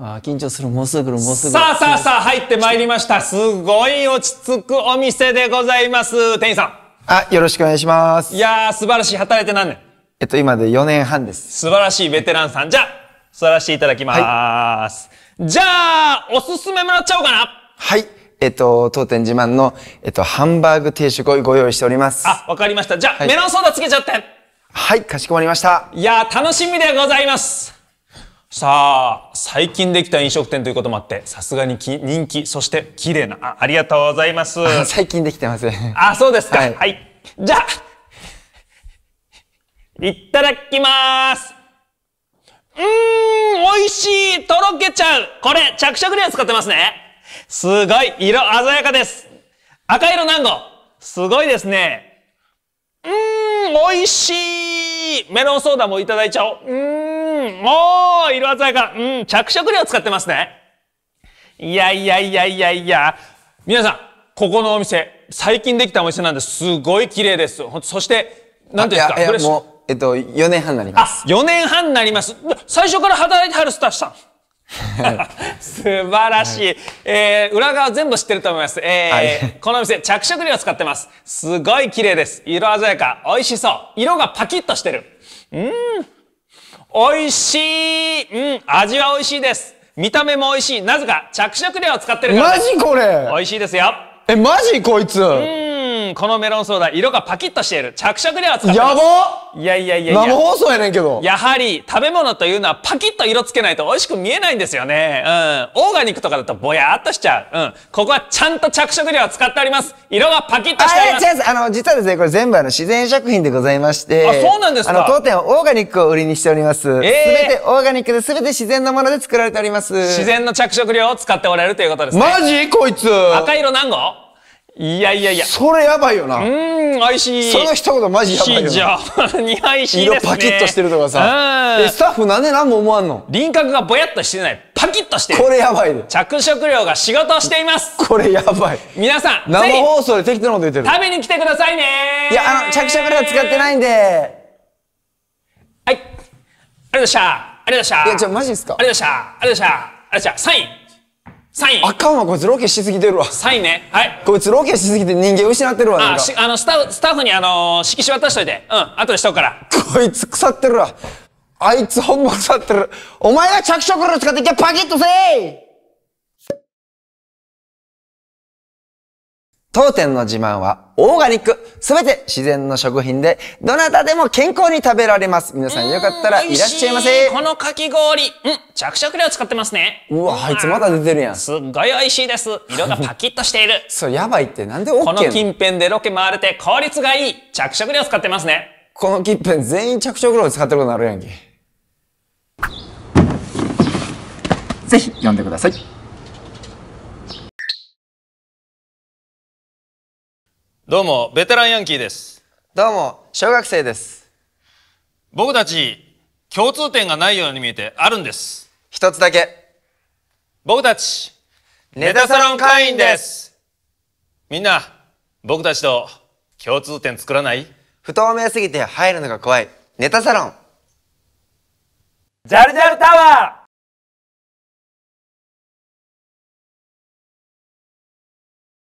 あ緊張するもうすぐる、もうすぐさあさあさあ入ってまいりましたすごい落ち着くお店でございます店員さんあよろしくお願いしますいやー素晴らしい働いて何年えっと今で4年半です素晴らしいベテランさんじゃあ座らせていただきます、はい、じゃあおすすめもらっちゃおうかなはいえっと当店自慢のえっとハンバーグ定食をご用意しておりますあわかりましたじゃあ、はい、メロンソーダつけちゃってはいかしこまりましたいやー楽しみでございますさあ、最近できた飲食店ということもあって、さすがに人気、そして綺麗なあ、ありがとうございます。最近できてます。あ、そうですか。はい。はい、じゃあ、いただきます。うーん、美味しい、とろけちゃう。これ、着色料使ってますね。すごい、色鮮やかです。赤色南郷。すごいですね。うーん、美味しい。メロンソーダもいただいちゃおう。うーん。、おー、色鮮やか。うん、着色料使ってますね。いやいやいやいやいや。皆さん、ここのお店、最近できたお店なんです。すごい綺麗です。そして、なんていうんですか、これもう、えっと、4年半になります。あ、4年半になります。最初から働いてはるスタッフさん。素晴らしい。はい、えー、裏側全部知ってると思います。えー、はい、この店、着色料使ってます。すごい綺麗です。色鮮やか。美味しそう。色がパキッとしてる。うん。美味しいうん味は美味しいです見た目も美味しいなぜか着色料を使ってるからマジこれ美味しいですよえマジこいつうんこのメロンソーダ、色がパキッとしている。着色では使ってます。やばいやいやいやいや。生放送やねんけど。やはり、食べ物というのはパキッと色つけないと美味しく見えないんですよね。うん。オーガニックとかだとぼやっとしちゃう。うん。ここはちゃんと着色料を使ってあります。色がパキッとしてあります。あ、違あの、実はですね、これ全部あの自然食品でございまして。あ、そうなんですかあの、当店はオーガニックを売りにしております。ええー。すべてオーガニックで、すべて自然のもので作られております。自然の着色料を使っておられるということですね。マジこいつ赤色何号いやいやいや。それやばいよな。うん、IC。その一言マジやばいよな。じゃあ、i c 色パキッとしてるとかさ。え、スタッフなんで何も思わんの輪郭がぼやっとしてない。パキッとしてる。これやばいで。着色料が仕事をしています。これやばい。皆さん、生放送で適当なこと言ってる。食べに来てくださいねいや、あの、着色料使ってないんで。はい。ありがとうございました。ありがとうございました。いや、じゃあマジっすかありがとうございました。ありがとうございました。ありがとうございました。サインサインあかんわこいつロケしすぎてるわサインねはいこいつロケしすぎて人間失ってるわなああのスタスタッフにあのー、色紙渡しといてうん後でしとくからこいつ腐ってるわあいつほんま腐ってるお前が着色料使ってきゃパキッとせい当店の自慢はオーガニック。すべて自然の食品で、どなたでも健康に食べられます。皆さんよかったらいらっしゃいませ。このかき氷。うん、着色料使ってますね。うわ、あいつまだ出てるやん。すっごい美味しいです。色がパキッとしている。そう、やばいってなんで OK この近辺でロケ回れて効率がいい。着色料使ってますね。この近辺全員着色料使ってることになるやんけ。ぜひ読んでください。どうも、ベテランヤンキーです。どうも、小学生です。僕たち、共通点がないように見えてあるんです。一つだけ。僕たち、ネタサロン会員です。みんな、僕たちと共通点作らない不透明すぎて入るのが怖い、ネタサロン。ジャルジャルタワー